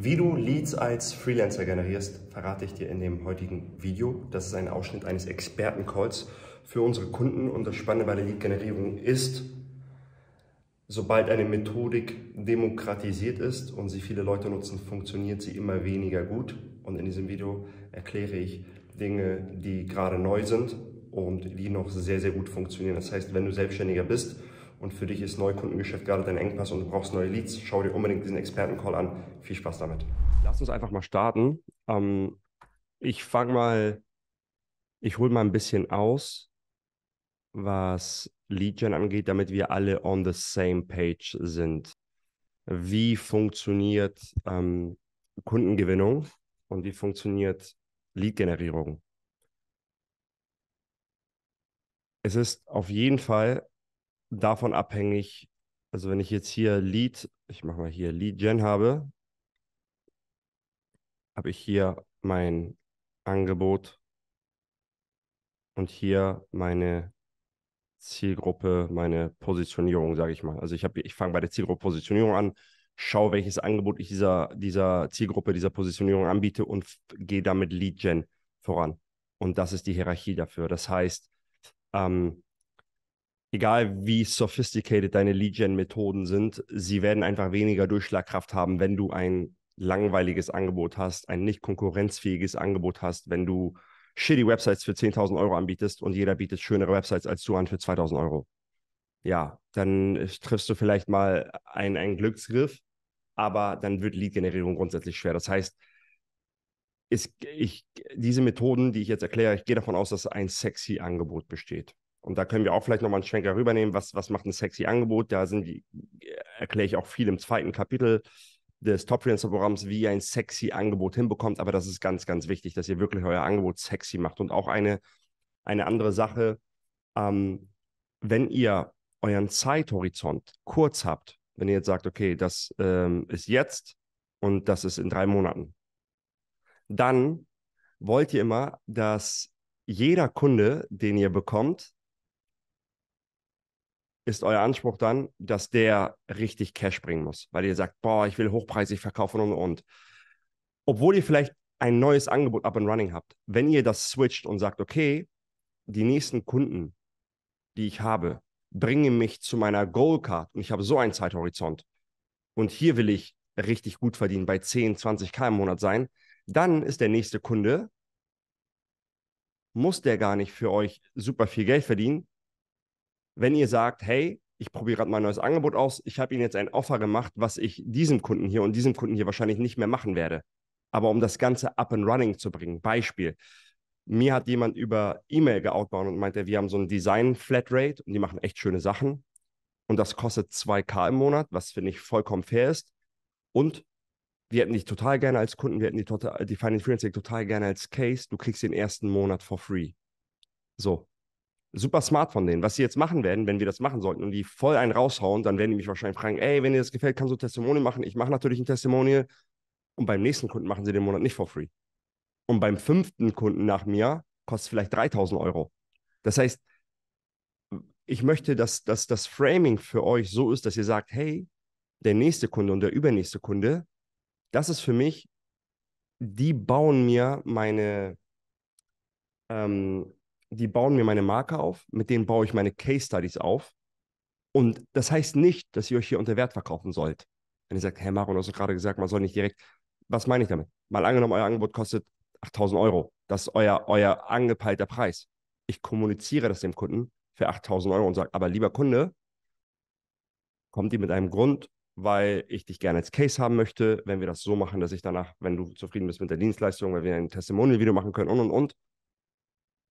Wie du Leads als Freelancer generierst, verrate ich dir in dem heutigen Video. Das ist ein Ausschnitt eines Expertencalls für unsere Kunden und das Spannende bei der Lead-Generierung ist, sobald eine Methodik demokratisiert ist und sie viele Leute nutzen, funktioniert sie immer weniger gut. Und in diesem Video erkläre ich Dinge, die gerade neu sind und die noch sehr, sehr gut funktionieren. Das heißt, wenn du Selbstständiger bist und für dich ist Neukundengeschäft gerade dein Engpass und du brauchst neue Leads, schau dir unbedingt diesen Expertencall an. Viel Spaß damit. Lass uns einfach mal starten. Ähm, ich fange mal, ich hole mal ein bisschen aus, was Leadgen angeht, damit wir alle on the same page sind. Wie funktioniert ähm, Kundengewinnung und wie funktioniert Lead-Generierung? Es ist auf jeden Fall davon abhängig, also wenn ich jetzt hier Lead, ich mache mal hier Lead Gen habe, habe ich hier mein Angebot und hier meine Zielgruppe, meine Positionierung, sage ich mal. Also ich, ich fange bei der Zielgruppe Positionierung an, schaue, welches Angebot ich dieser, dieser Zielgruppe, dieser Positionierung anbiete und gehe damit Lead Gen voran. Und das ist die Hierarchie dafür. Das heißt, ähm, egal wie sophisticated deine Lead-Gen-Methoden sind, sie werden einfach weniger Durchschlagkraft haben, wenn du ein langweiliges Angebot hast, ein nicht konkurrenzfähiges Angebot hast, wenn du shitty Websites für 10.000 Euro anbietest und jeder bietet schönere Websites als du an für 2.000 Euro. Ja, dann äh, triffst du vielleicht mal einen, einen Glücksgriff, aber dann wird Lead-Generierung grundsätzlich schwer. Das heißt, ist, ich, diese Methoden, die ich jetzt erkläre, ich gehe davon aus, dass ein sexy Angebot besteht. Und da können wir auch vielleicht nochmal einen Schwenker rübernehmen. Was, was macht ein sexy Angebot? Da sind die, erkläre ich auch viel im zweiten Kapitel des Top Freelancer Programms, wie ihr ein sexy Angebot hinbekommt. Aber das ist ganz, ganz wichtig, dass ihr wirklich euer Angebot sexy macht. Und auch eine, eine andere Sache, ähm, wenn ihr euren Zeithorizont kurz habt, wenn ihr jetzt sagt, okay, das ähm, ist jetzt und das ist in drei Monaten, dann wollt ihr immer, dass jeder Kunde, den ihr bekommt, ist euer Anspruch dann, dass der richtig Cash bringen muss, weil ihr sagt, boah, ich will hochpreisig verkaufen und und. Obwohl ihr vielleicht ein neues Angebot up and running habt, wenn ihr das switcht und sagt, okay, die nächsten Kunden, die ich habe, bringen mich zu meiner Goal Card und ich habe so einen Zeithorizont und hier will ich richtig gut verdienen, bei 10, 20k im Monat sein, dann ist der nächste Kunde, muss der gar nicht für euch super viel Geld verdienen, wenn ihr sagt, hey, ich probiere gerade mein neues Angebot aus, ich habe Ihnen jetzt ein Offer gemacht, was ich diesem Kunden hier und diesem Kunden hier wahrscheinlich nicht mehr machen werde. Aber um das Ganze up and running zu bringen, Beispiel, mir hat jemand über E-Mail geoutbound und meinte, wir haben so ein Design-Flatrate und die machen echt schöne Sachen. Und das kostet 2K im Monat, was finde ich vollkommen fair ist. Und wir hätten dich total gerne als Kunden, wir hätten die, total, die Final Freelancing total gerne als Case. Du kriegst den ersten Monat for free. So, super smart von denen. Was sie jetzt machen werden, wenn wir das machen sollten und die voll einen raushauen, dann werden die mich wahrscheinlich fragen, ey, wenn dir das gefällt, kannst du Testimonial machen. Ich mache natürlich ein Testimonial. Und beim nächsten Kunden machen sie den Monat nicht for free. Und beim fünften Kunden nach mir kostet es vielleicht 3000 Euro. Das heißt, ich möchte, dass, dass das Framing für euch so ist, dass ihr sagt, hey, der nächste Kunde und der übernächste Kunde, das ist für mich, die bauen mir meine, ähm, die bauen mir meine Marke auf, mit denen baue ich meine Case Studies auf. Und das heißt nicht, dass ihr euch hier unter Wert verkaufen sollt. Wenn ihr sagt, Herr Maron, du hast gerade gesagt, man soll nicht direkt. Was meine ich damit? Mal angenommen, euer Angebot kostet 8000 Euro. Das ist euer, euer angepeilter Preis. Ich kommuniziere das dem Kunden für 8000 Euro und sage, aber lieber Kunde, kommt die mit einem Grund, weil ich dich gerne als Case haben möchte, wenn wir das so machen, dass ich danach, wenn du zufrieden bist mit der Dienstleistung, weil wir ein Testimonial-Video machen können und und und,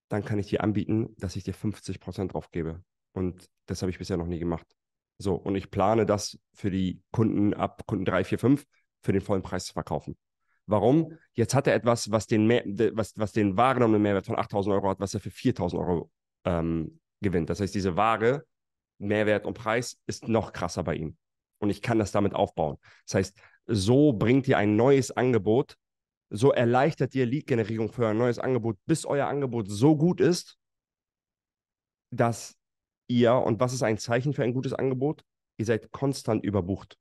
dann kann ich dir anbieten, dass ich dir 50 Prozent drauf gebe. Und das habe ich bisher noch nie gemacht. So, und ich plane das für die Kunden ab Kunden 3, 4, 5 für den vollen Preis zu verkaufen. Warum? Jetzt hat er etwas, was den, mehr, was, was den wahrgenommenen Mehrwert von 8000 Euro hat, was er für 4000 Euro ähm, gewinnt. Das heißt, diese Ware, Mehrwert und Preis ist noch krasser bei ihm. Und ich kann das damit aufbauen. Das heißt, so bringt ihr ein neues Angebot so erleichtert ihr Lead-Generierung für ein neues Angebot, bis euer Angebot so gut ist, dass ihr, und was ist ein Zeichen für ein gutes Angebot? Ihr seid konstant überbucht.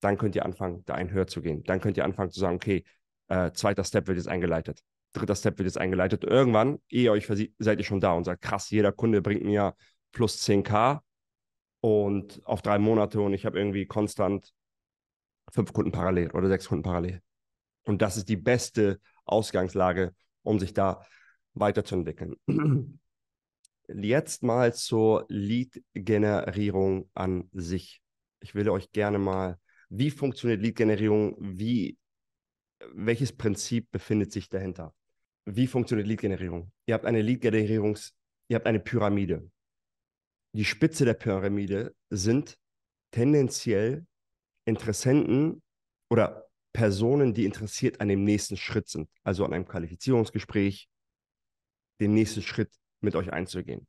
Dann könnt ihr anfangen, da einen höher zu gehen. Dann könnt ihr anfangen zu sagen, okay, äh, zweiter Step wird jetzt eingeleitet. Dritter Step wird jetzt eingeleitet. Irgendwann, ehe ihr euch versieht, seid ihr schon da und sagt, krass, jeder Kunde bringt mir plus 10k und auf drei Monate und ich habe irgendwie konstant fünf Kunden parallel oder sechs Kunden parallel. Und das ist die beste Ausgangslage, um sich da weiterzuentwickeln. Jetzt mal zur Lead-Generierung an sich. Ich will euch gerne mal, wie funktioniert Lead-Generierung? Wie, welches Prinzip befindet sich dahinter? Wie funktioniert Lead-Generierung? Ihr habt eine Lead-Generierungs, ihr habt eine Pyramide. Die Spitze der Pyramide sind tendenziell Interessenten oder Personen, die interessiert an dem nächsten Schritt sind, also an einem Qualifizierungsgespräch, den nächsten Schritt mit euch einzugehen.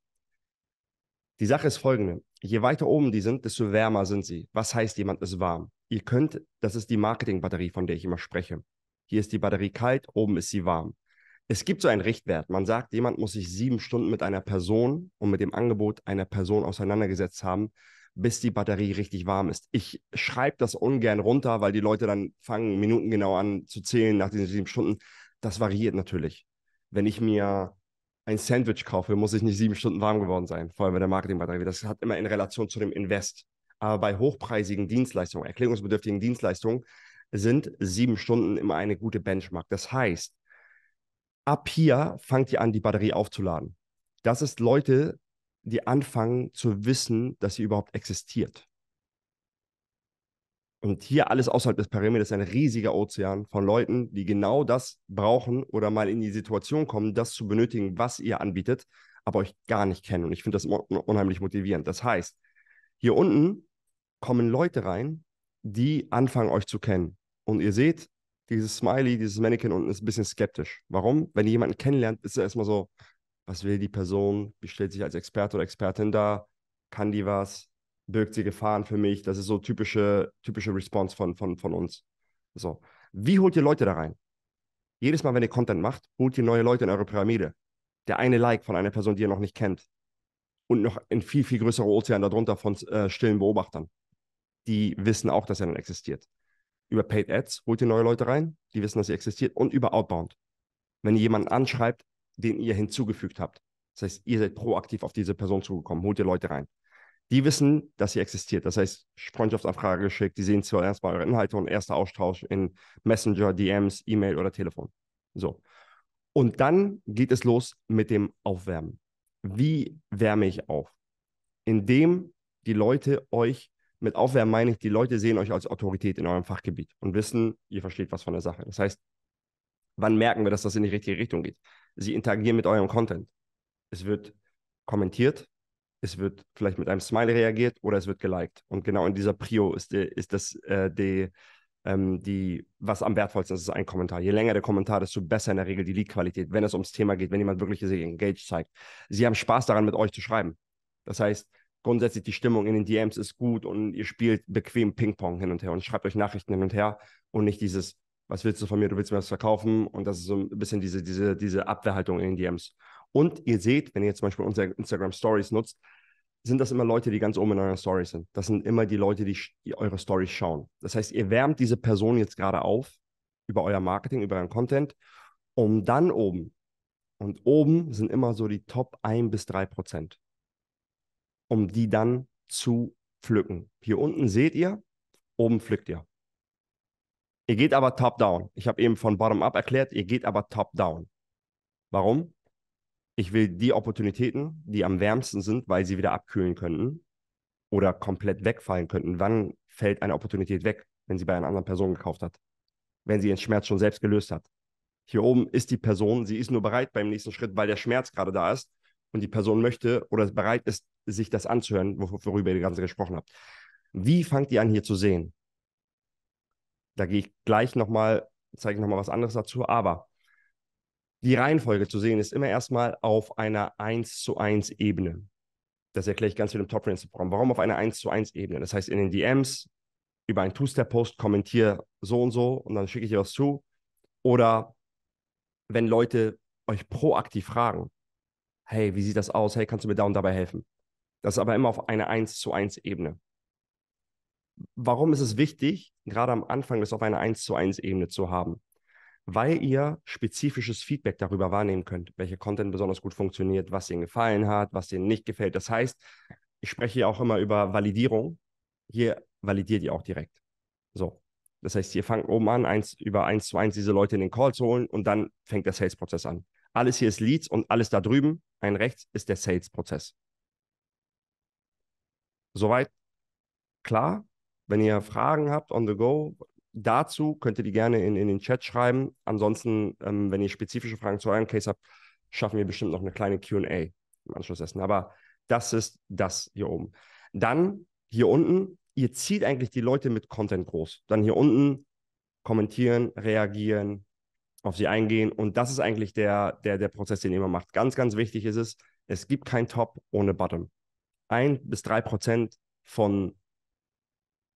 Die Sache ist folgende. Je weiter oben die sind, desto wärmer sind sie. Was heißt, jemand ist warm? Ihr könnt, das ist die Marketingbatterie, von der ich immer spreche. Hier ist die Batterie kalt, oben ist sie warm. Es gibt so einen Richtwert. Man sagt, jemand muss sich sieben Stunden mit einer Person und mit dem Angebot einer Person auseinandergesetzt haben, bis die Batterie richtig warm ist. Ich schreibe das ungern runter, weil die Leute dann fangen minutengenau an zu zählen nach diesen sieben Stunden. Das variiert natürlich. Wenn ich mir ein Sandwich kaufe, muss ich nicht sieben Stunden warm geworden sein, vor allem mit der Marketingbatterie. Das hat immer in Relation zu dem Invest. Aber bei hochpreisigen Dienstleistungen, erklärungsbedürftigen Dienstleistungen, sind sieben Stunden immer eine gute Benchmark. Das heißt, ab hier fangt ihr an, die Batterie aufzuladen. Das ist Leute die anfangen zu wissen, dass sie überhaupt existiert. Und hier alles außerhalb des Perimeters ist ein riesiger Ozean von Leuten, die genau das brauchen oder mal in die Situation kommen, das zu benötigen, was ihr anbietet, aber euch gar nicht kennen. Und ich finde das unheimlich motivierend. Das heißt, hier unten kommen Leute rein, die anfangen euch zu kennen. Und ihr seht, dieses Smiley, dieses Mannequin unten ist ein bisschen skeptisch. Warum? Wenn ihr jemanden kennenlernt, ist er erstmal so, was will die Person, wie stellt sich als Experte oder Expertin da, kann die was, birgt sie Gefahren für mich, das ist so typische, typische Response von, von, von uns. So. Wie holt ihr Leute da rein? Jedes Mal, wenn ihr Content macht, holt ihr neue Leute in eure Pyramide. Der eine Like von einer Person, die ihr noch nicht kennt. Und noch ein viel, viel größerer Ozean darunter von äh, stillen Beobachtern. Die wissen auch, dass er dann existiert. Über Paid Ads holt ihr neue Leute rein, die wissen, dass ihr existiert. Und über Outbound. Wenn ihr jemanden anschreibt, den ihr hinzugefügt habt. Das heißt, ihr seid proaktiv auf diese Person zugekommen, holt ihr Leute rein. Die wissen, dass sie existiert. Das heißt, Freundschaftsanfrage geschickt, die sehen zuerst mal eure Inhalte und erster Austausch in Messenger, DMs, E-Mail oder Telefon. So. Und dann geht es los mit dem Aufwärmen. Wie wärme ich auf? Indem die Leute euch, mit Aufwärmen meine ich, die Leute sehen euch als Autorität in eurem Fachgebiet und wissen, ihr versteht was von der Sache. Das heißt, wann merken wir, dass das in die richtige Richtung geht? Sie interagieren mit eurem Content. Es wird kommentiert, es wird vielleicht mit einem Smile reagiert oder es wird geliked. Und genau in dieser Prio ist, die, ist das äh, die, ähm, die, was am wertvollsten ist, ist ein Kommentar. Je länger der Kommentar, desto besser in der Regel die Lead-Qualität, wenn es ums Thema geht, wenn jemand wirklich sich engaged zeigt. Sie haben Spaß daran, mit euch zu schreiben. Das heißt, grundsätzlich die Stimmung in den DMs ist gut und ihr spielt bequem Ping-Pong hin und her und schreibt euch Nachrichten hin und her und nicht dieses, was willst du von mir, du willst mir was verkaufen und das ist so ein bisschen diese, diese, diese Abwehrhaltung in den DMs. Und ihr seht, wenn ihr jetzt zum Beispiel unsere Instagram Stories nutzt, sind das immer Leute, die ganz oben in euren Stories sind. Das sind immer die Leute, die, die eure Stories schauen. Das heißt, ihr wärmt diese Person jetzt gerade auf über euer Marketing, über euren Content, um dann oben, und oben sind immer so die Top 1 bis 3 Prozent, um die dann zu pflücken. Hier unten seht ihr, oben pflückt ihr. Ihr geht aber top-down. Ich habe eben von bottom-up erklärt, ihr geht aber top-down. Warum? Ich will die Opportunitäten, die am wärmsten sind, weil sie wieder abkühlen könnten oder komplett wegfallen könnten. Wann fällt eine Opportunität weg, wenn sie bei einer anderen Person gekauft hat? Wenn sie ihren Schmerz schon selbst gelöst hat. Hier oben ist die Person, sie ist nur bereit beim nächsten Schritt, weil der Schmerz gerade da ist und die Person möchte oder bereit ist, sich das anzuhören, worüber ihr ganze gesprochen habt. Wie fangt ihr an, hier zu sehen? da gehe ich gleich nochmal, zeige ich nochmal was anderes dazu, aber die Reihenfolge zu sehen ist immer erstmal auf einer 1 zu 1 Ebene. Das erkläre ich ganz viel im top friends programm Warum auf einer 1 zu 1 Ebene? Das heißt, in den DMs über einen Two-Step-Post kommentiere so und so und dann schicke ich dir was zu. Oder wenn Leute euch proaktiv fragen, hey, wie sieht das aus? Hey, kannst du mir da und dabei helfen? Das ist aber immer auf einer 1 zu 1 Ebene warum ist es wichtig, gerade am Anfang das auf einer 1 zu 1 Ebene zu haben? Weil ihr spezifisches Feedback darüber wahrnehmen könnt, welcher Content besonders gut funktioniert, was Ihnen gefallen hat, was Ihnen nicht gefällt. Das heißt, ich spreche ja auch immer über Validierung. Hier validiert ihr auch direkt. So. Das heißt, ihr fangt oben an, eins, über 1 zu 1 diese Leute in den Call zu holen und dann fängt der Sales-Prozess an. Alles hier ist Leads und alles da drüben, ein rechts, ist der Sales-Prozess. Soweit klar? Wenn ihr Fragen habt on the go dazu, könnt ihr die gerne in, in den Chat schreiben. Ansonsten, ähm, wenn ihr spezifische Fragen zu eurem Case habt, schaffen wir bestimmt noch eine kleine QA im Anschluss dessen. Aber das ist das hier oben. Dann hier unten, ihr zieht eigentlich die Leute mit Content groß. Dann hier unten kommentieren, reagieren, auf sie eingehen. Und das ist eigentlich der, der, der Prozess, den ihr immer macht. Ganz, ganz wichtig ist es, es gibt kein Top ohne Bottom. Ein bis drei Prozent von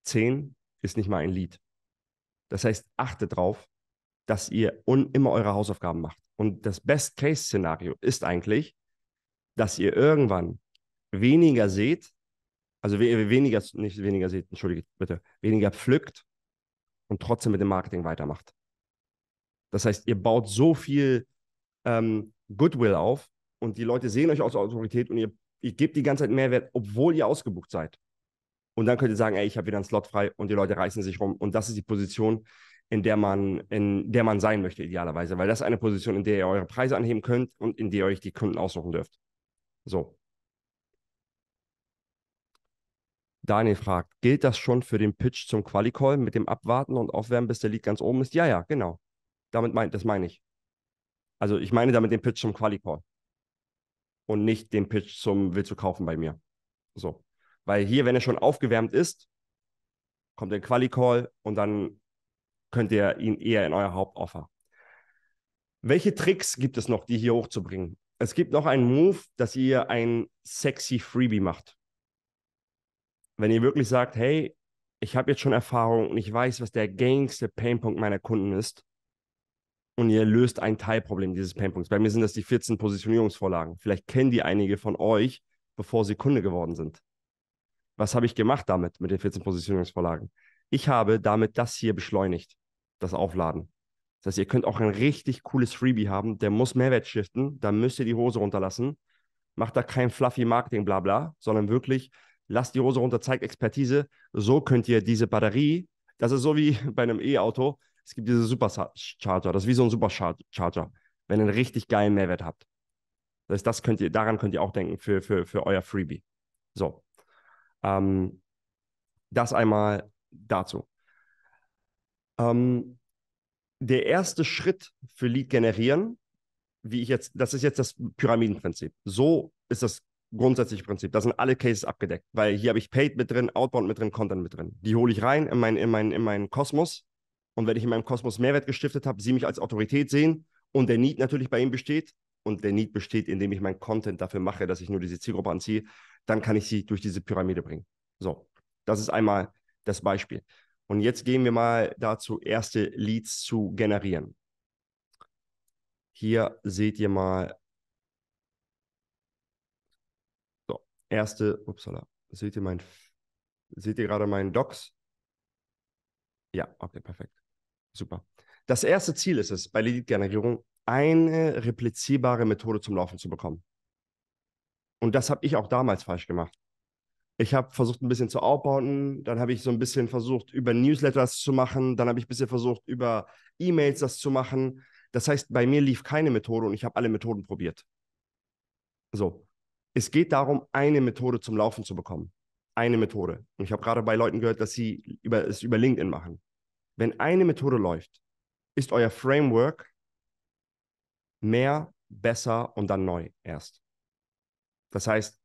10 ist nicht mal ein Lied. Das heißt, achtet drauf, dass ihr immer eure Hausaufgaben macht. Und das Best-Case-Szenario ist eigentlich, dass ihr irgendwann weniger seht, also we weniger, nicht weniger seht, entschuldigt bitte, weniger pflückt und trotzdem mit dem Marketing weitermacht. Das heißt, ihr baut so viel ähm, Goodwill auf und die Leute sehen euch aus Autorität und ihr, ihr gebt die ganze Zeit Mehrwert, obwohl ihr ausgebucht seid. Und dann könnt ihr sagen, ey, ich habe wieder einen Slot frei und die Leute reißen sich rum. Und das ist die Position, in der man, in der man sein möchte, idealerweise. Weil das ist eine Position, in der ihr eure Preise anheben könnt und in der ihr euch die Kunden aussuchen dürft. So. Daniel fragt, gilt das schon für den Pitch zum Qualicall mit dem Abwarten und Aufwärmen, bis der Lead ganz oben ist? Ja, ja, genau. Damit meint, das meine ich. Also ich meine damit den Pitch zum Qualicall. Und nicht den Pitch zum Willst du kaufen bei mir. So. Weil hier, wenn er schon aufgewärmt ist, kommt der Quali-Call und dann könnt ihr ihn eher in euer Hauptoffer. Welche Tricks gibt es noch, die hier hochzubringen? Es gibt noch einen Move, dass ihr ein sexy Freebie macht. Wenn ihr wirklich sagt, hey, ich habe jetzt schon Erfahrung und ich weiß, was der gängigste Painpunkt meiner Kunden ist. Und ihr löst ein Teilproblem dieses Painpunkts. Bei mir sind das die 14 Positionierungsvorlagen. Vielleicht kennen die einige von euch, bevor sie Kunde geworden sind. Was habe ich gemacht damit, mit den 14 Positionierungsvorlagen? Ich habe damit das hier beschleunigt, das Aufladen. Das heißt, ihr könnt auch ein richtig cooles Freebie haben, der muss Mehrwert shiften, da müsst ihr die Hose runterlassen. Macht da kein fluffy Marketing, bla bla, sondern wirklich lasst die Hose runter, zeigt Expertise. So könnt ihr diese Batterie, das ist so wie bei einem E-Auto, es gibt diese Supercharger, das ist wie so ein Supercharger, wenn ihr einen richtig geilen Mehrwert habt. Das, heißt, das könnt ihr, daran könnt ihr auch denken für, für, für euer Freebie. So. Ähm, das einmal dazu. Ähm, der erste Schritt für Lead generieren, wie ich jetzt, das ist jetzt das Pyramidenprinzip. So ist das grundsätzliche Prinzip. Da sind alle Cases abgedeckt, weil hier habe ich Paid mit drin, Outbound mit drin, Content mit drin. Die hole ich rein in meinen in mein, in mein Kosmos. Und wenn ich in meinem Kosmos Mehrwert gestiftet habe, sie mich als Autorität sehen und der Need natürlich bei ihm besteht, und der Need besteht, indem ich meinen Content dafür mache, dass ich nur diese Zielgruppe anziehe, dann kann ich sie durch diese Pyramide bringen. So, das ist einmal das Beispiel. Und jetzt gehen wir mal dazu, erste Leads zu generieren. Hier seht ihr mal so, erste, upsala, seht ihr mein seht ihr gerade meinen Docs? Ja, okay, perfekt. Super. Das erste Ziel ist es bei Lead-Generierung, eine replizierbare Methode zum Laufen zu bekommen. Und das habe ich auch damals falsch gemacht. Ich habe versucht, ein bisschen zu aufbauen. dann habe ich so ein bisschen versucht, über Newsletters zu machen, dann habe ich ein bisschen versucht, über E-Mails das zu machen. Das heißt, bei mir lief keine Methode und ich habe alle Methoden probiert. So, es geht darum, eine Methode zum Laufen zu bekommen. Eine Methode. Und ich habe gerade bei Leuten gehört, dass sie über, es über LinkedIn machen. Wenn eine Methode läuft, ist euer Framework mehr, besser und dann neu erst. Das heißt,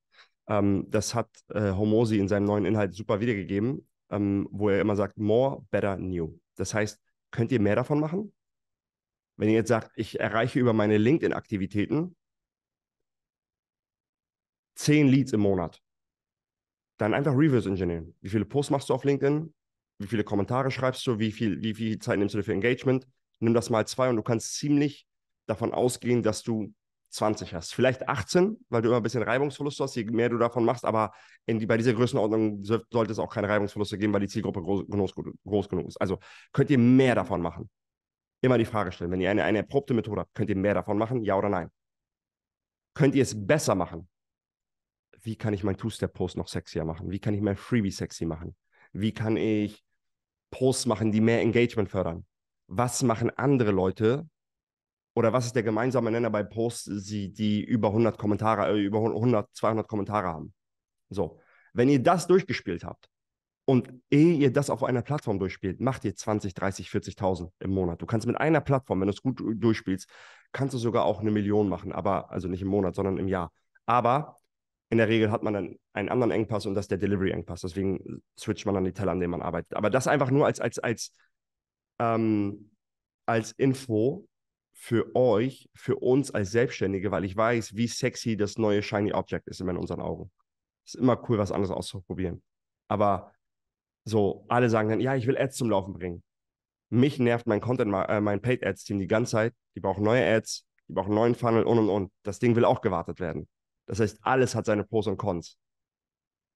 ähm, das hat äh, Homosi in seinem neuen Inhalt super wiedergegeben, ähm, wo er immer sagt, more, better, new. Das heißt, könnt ihr mehr davon machen? Wenn ihr jetzt sagt, ich erreiche über meine LinkedIn-Aktivitäten zehn Leads im Monat, dann einfach Reverse Engineering. Wie viele Posts machst du auf LinkedIn? Wie viele Kommentare schreibst du? Wie viel, wie viel Zeit nimmst du dafür Engagement? Nimm das mal zwei und du kannst ziemlich davon ausgehen, dass du 20 hast. Vielleicht 18, weil du immer ein bisschen Reibungsverlust hast, je mehr du davon machst, aber die, bei dieser Größenordnung sollte es auch keine Reibungsverluste geben, weil die Zielgruppe groß, groß, groß, genug ist. Also könnt ihr mehr davon machen. Immer die Frage stellen, wenn ihr eine, eine erprobte Methode habt, könnt ihr mehr davon machen, ja oder nein? Könnt ihr es besser machen? Wie kann ich meinen Two-Step-Post noch sexier machen? Wie kann ich mein Freebie sexy machen? Wie kann ich Posts machen, die mehr Engagement fördern? Was machen andere Leute, oder was ist der gemeinsame Nenner bei Posts, die, über 100 Kommentare, äh, über 100, 200 Kommentare haben. So, wenn ihr das durchgespielt habt und ehe ihr das auf einer Plattform durchspielt, macht ihr 20, 30, 40.000 im Monat. Du kannst mit einer Plattform, wenn du es gut äh, durchspielst, kannst du sogar auch eine Million machen, aber also nicht im Monat, sondern im Jahr. Aber in der Regel hat man dann einen anderen Engpass und das ist der Delivery-Engpass. Deswegen äh, switcht man dann die Teller, an denen man arbeitet. Aber das einfach nur als, als, als, ähm, als Info, für euch, für uns als Selbstständige, weil ich weiß, wie sexy das neue Shiny Object ist immer in unseren Augen. Ist immer cool, was anderes auszuprobieren. Aber so, alle sagen dann, ja, ich will Ads zum Laufen bringen. Mich nervt mein Content, äh, mein Paid Ads Team die ganze Zeit. Die brauchen neue Ads, die brauchen neuen Funnel und und und. Das Ding will auch gewartet werden. Das heißt, alles hat seine Pros und Cons.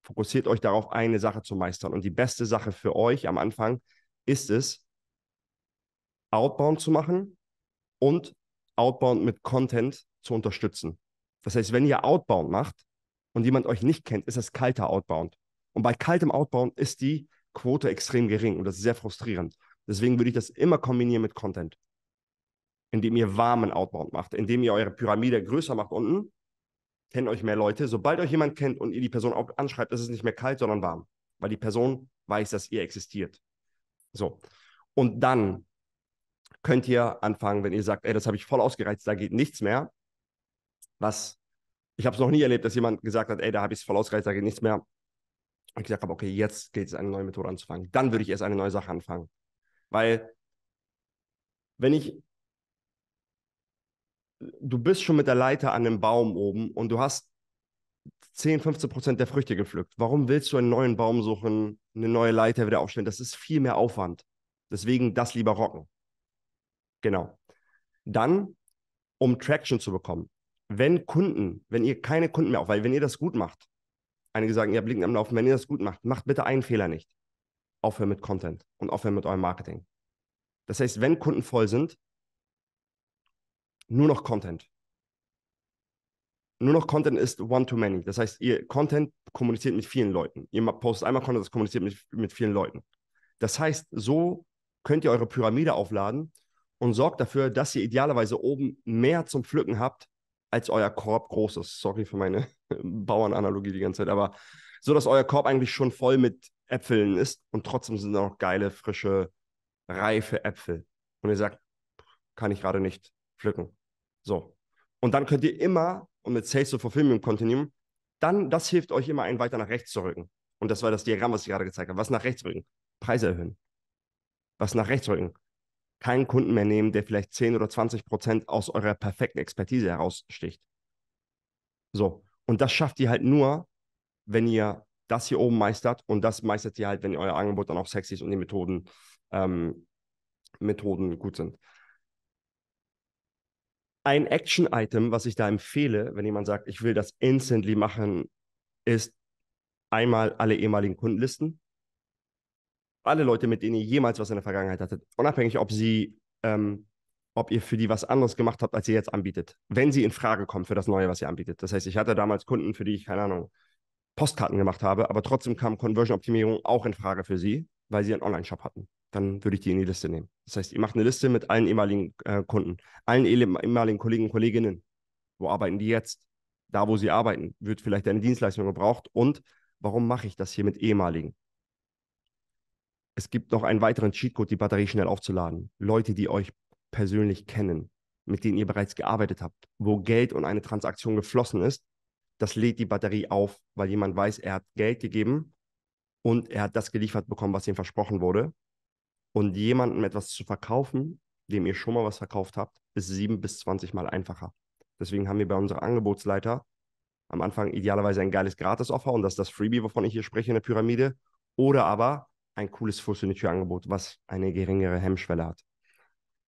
Fokussiert euch darauf, eine Sache zu meistern. Und die beste Sache für euch am Anfang ist es, Outbound zu machen und Outbound mit Content zu unterstützen. Das heißt, wenn ihr Outbound macht und jemand euch nicht kennt, ist das kalter Outbound. Und bei kaltem Outbound ist die Quote extrem gering und das ist sehr frustrierend. Deswegen würde ich das immer kombinieren mit Content, indem ihr warmen Outbound macht, indem ihr eure Pyramide größer macht unten, kennt euch mehr Leute. Sobald euch jemand kennt und ihr die Person auch anschreibt, ist es nicht mehr kalt, sondern warm, weil die Person weiß, dass ihr existiert. So. Und dann könnt ihr anfangen, wenn ihr sagt, ey, das habe ich voll ausgereizt, da geht nichts mehr. Was ich habe es noch nie erlebt, dass jemand gesagt hat, ey, da habe ich es voll ausgereizt, da geht nichts mehr. Und ich gesagt habe, okay, jetzt geht es, eine neue Methode anzufangen. Dann würde ich erst eine neue Sache anfangen. Weil, wenn ich, du bist schon mit der Leiter an einem Baum oben und du hast 10, 15 Prozent der Früchte gepflückt. Warum willst du einen neuen Baum suchen, eine neue Leiter wieder aufstellen? Das ist viel mehr Aufwand. Deswegen das lieber rocken. Genau. Dann, um Traction zu bekommen. Wenn Kunden, wenn ihr keine Kunden mehr auf, weil wenn ihr das gut macht, einige sagen, ihr habt Linken am Laufen, wenn ihr das gut macht, macht bitte einen Fehler nicht. Aufhören mit Content und aufhören mit eurem Marketing. Das heißt, wenn Kunden voll sind, nur noch Content. Nur noch Content ist one to many. Das heißt, ihr Content kommuniziert mit vielen Leuten. Ihr postet einmal Content, das kommuniziert mit, mit vielen Leuten. Das heißt, so könnt ihr eure Pyramide aufladen und sorgt dafür, dass ihr idealerweise oben mehr zum Pflücken habt, als euer Korb groß ist. Sorry für meine Bauernanalogie die ganze Zeit, aber so, dass euer Korb eigentlich schon voll mit Äpfeln ist und trotzdem sind da noch geile, frische, reife Äpfel. Und ihr sagt, kann ich gerade nicht pflücken. So. Und dann könnt ihr immer, und mit Sales to Fulfillment Continuum, dann, das hilft euch immer, einen weiter nach rechts zu rücken. Und das war das Diagramm, was ich gerade gezeigt habe. Was nach rechts rücken? Preise erhöhen. Was nach rechts rücken? keinen Kunden mehr nehmen, der vielleicht 10 oder 20 Prozent aus eurer perfekten Expertise heraussticht. So. Und das schafft ihr halt nur, wenn ihr das hier oben meistert. Und das meistert ihr halt, wenn euer Angebot dann auch sexy ist und die Methoden, ähm, Methoden gut sind. Ein Action-Item, was ich da empfehle, wenn jemand sagt, ich will das instantly machen, ist einmal alle ehemaligen Kundenlisten alle Leute, mit denen ihr jemals was in der Vergangenheit hattet, unabhängig, ob sie, ähm, ob ihr für die was anderes gemacht habt, als ihr jetzt anbietet, wenn sie in Frage kommen für das Neue, was ihr anbietet. Das heißt, ich hatte damals Kunden, für die ich, keine Ahnung, Postkarten gemacht habe, aber trotzdem kam Conversion-Optimierung auch in Frage für sie, weil sie einen Online-Shop hatten. Dann würde ich die in die Liste nehmen. Das heißt, ihr macht eine Liste mit allen ehemaligen äh, Kunden, allen ehemaligen Kollegen und Kolleginnen. Wo arbeiten die jetzt? Da, wo sie arbeiten, wird vielleicht eine Dienstleistung gebraucht und warum mache ich das hier mit ehemaligen? es gibt noch einen weiteren Cheatcode, die Batterie schnell aufzuladen. Leute, die euch persönlich kennen, mit denen ihr bereits gearbeitet habt, wo Geld und eine Transaktion geflossen ist, das lädt die Batterie auf, weil jemand weiß, er hat Geld gegeben und er hat das geliefert bekommen, was ihm versprochen wurde. Und jemandem etwas zu verkaufen, dem ihr schon mal was verkauft habt, ist sieben bis zwanzig Mal einfacher. Deswegen haben wir bei unserer Angebotsleiter am Anfang idealerweise ein geiles Gratis-Offer und das ist das Freebie, wovon ich hier spreche in der Pyramide. Oder aber ein cooles Full-Signature-Angebot, was eine geringere Hemmschwelle hat.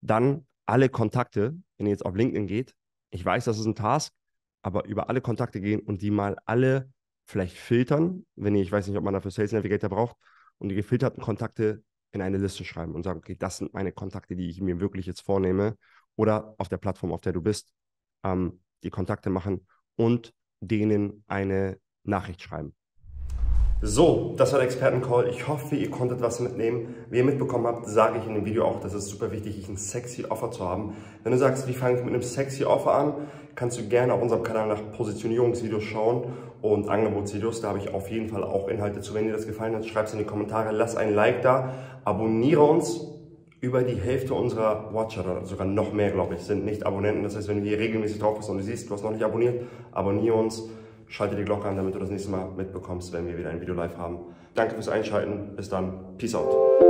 Dann alle Kontakte, wenn ihr jetzt auf LinkedIn geht, ich weiß, das ist ein Task, aber über alle Kontakte gehen und die mal alle vielleicht filtern, wenn ihr, ich weiß nicht, ob man dafür Sales Navigator braucht, und die gefilterten Kontakte in eine Liste schreiben und sagen, okay, das sind meine Kontakte, die ich mir wirklich jetzt vornehme oder auf der Plattform, auf der du bist, ähm, die Kontakte machen und denen eine Nachricht schreiben. So, das war der Expertencall. Ich hoffe, ihr konntet was mitnehmen. Wie ihr mitbekommen habt, sage ich in dem Video auch, dass es super wichtig ist, ein sexy Offer zu haben. Wenn du sagst, wie fange ich mit einem sexy Offer an, kannst du gerne auf unserem Kanal nach Positionierungsvideos schauen und Angebotsvideos. Da habe ich auf jeden Fall auch Inhalte zu. Wenn dir das gefallen hat, schreib es in die Kommentare, lass ein Like da, abonniere uns. Über die Hälfte unserer Watcher, oder sogar noch mehr, glaube ich, sind nicht Abonnenten. Das heißt, wenn du hier regelmäßig drauf bist und du siehst, du hast noch nicht abonniert, abonniere uns Schalte die Glocke an, damit du das nächste Mal mitbekommst, wenn wir wieder ein Video live haben. Danke fürs Einschalten. Bis dann. Peace out.